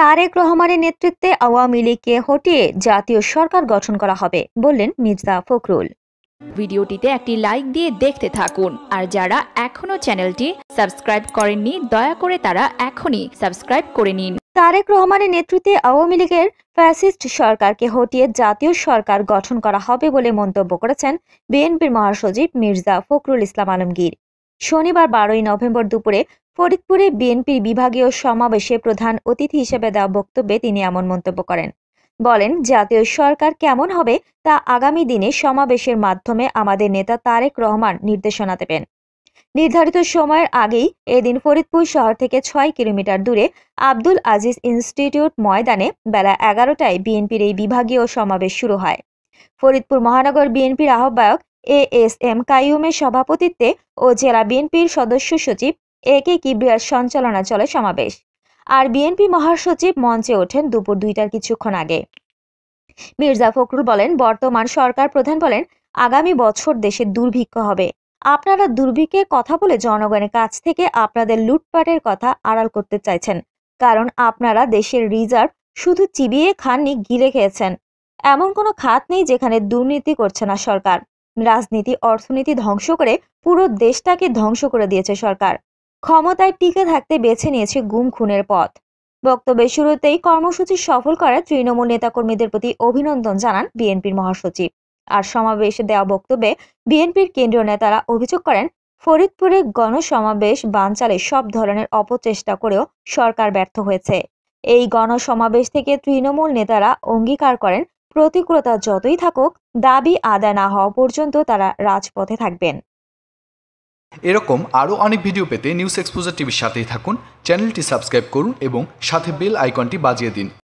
তারেক রহমানের নেতৃত্বে আওয়ামী লীগকে হটিয়ে জাতীয় সরকার গঠন করা হবে বললেন মির্জা ফখরুল ভিডিওটিতে একটি লাইক দিয়ে দেখতে থাকুন আর যারা এখনো চ্যানেলটি সাবস্ক্রাইব করেননি দয়া করে তারা এখনই সাবস্ক্রাইব করে নিন তারেক রহমানের নেতৃত্বে আওয়ামী লীগের ফ্যাসিস্ট সরকারকে হটিয়ে জাতীয় সরকার গঠন করা হবে বলে মন্তব্য করেছেন বিএনপির মহাসচিব মির্জা ফখরুল ইসলাম আলমগীর শনিবার বারোই নভেম্বর দুপুরে ফরিদপুরে বিএনপির বিভাগীয় সমাবেশে প্রধান অতিথি হিসেবে দেওয়া বক্তব্যে তিনি এমন মন্তব্য করেন বলেন জাতীয় সরকার কেমন হবে তা আগামী দিনে সমাবেশের মাধ্যমে আমাদের নেতা তারেক রহমান নির্দেশনা দেবেন নির্ধারিত সময়ের আগেই এদিন ফরিদপুর শহর থেকে ছয় কিলোমিটার দূরে আব্দুল আজিজ ইনস্টিটিউট ময়দানে বেলা এগারোটায় বিএনপির এই বিভাগীয় সমাবেশ শুরু হয় ফরিদপুর মহানগর বিএনপির আহ্বায়ক এ এস এম কাইয়ুমের সভাপতিত্বে ও জেলা বিএনপির সদস্য সচিব এ কে কিবরিয়ার সঞ্চালনা চলে সমাবেশ আর বিএনপি মহাসচিব মঞ্চে ওঠেন দুপুর দুইটার কিছুক্ষণ আগে মির্জা ফখরুল বলেন বর্তমান সরকার প্রধান বলেন আগামী বছর দেশে দুর্ভিক্ষ হবে আপনারা দুর্ভিক্ষের কথা বলে জনগণের কাছ থেকে আপনাদের লুটপাটের কথা আড়াল করতে চাইছেন কারণ আপনারা দেশের রিজার্ভ শুধু চিবিয়ে খাননি গিলে খেয়েছেন এমন কোনো খাত নেই যেখানে দুর্নীতি করছে না সরকার রাজনীতি অর্থনীতি ধ্বংস করে পুরো দেশটাকে ধ্বংস করে দিয়েছে সরকার ক্ষমতায় টিকে থাকতে বেছে নিয়েছে গুম খুনের পথ বক্তব্যের শুরুতেই কর্মসূচি সফল করা তৃণমূল নেতাকর্মীদের প্রতি অভিনন্দন জানান বিএনপির মহাসচিব আর সমাবেশে দেওয়া বক্তব্যে বিএনপির কেন্দ্রীয় নেতারা অভিযোগ করেন ফরিদপুরে গণসমাবেশ বানচালে সব ধরনের অপচেষ্টা করেও সরকার ব্যর্থ হয়েছে এই গণসমাবেশ থেকে তৃণমূল নেতারা অঙ্গীকার করেন প্রতিকূলতা যতই থাকুক দাবি আদায় না হওয়া পর্যন্ত তারা রাজপথে থাকবেন এরকম আরও অনেক ভিডিও পেতে নিউজ এক্সপোজার টিভির সাথেই থাকুন চ্যানেলটি সাবস্ক্রাইব করুন এবং সাথে বেল আইকনটি বাজিয়ে দিন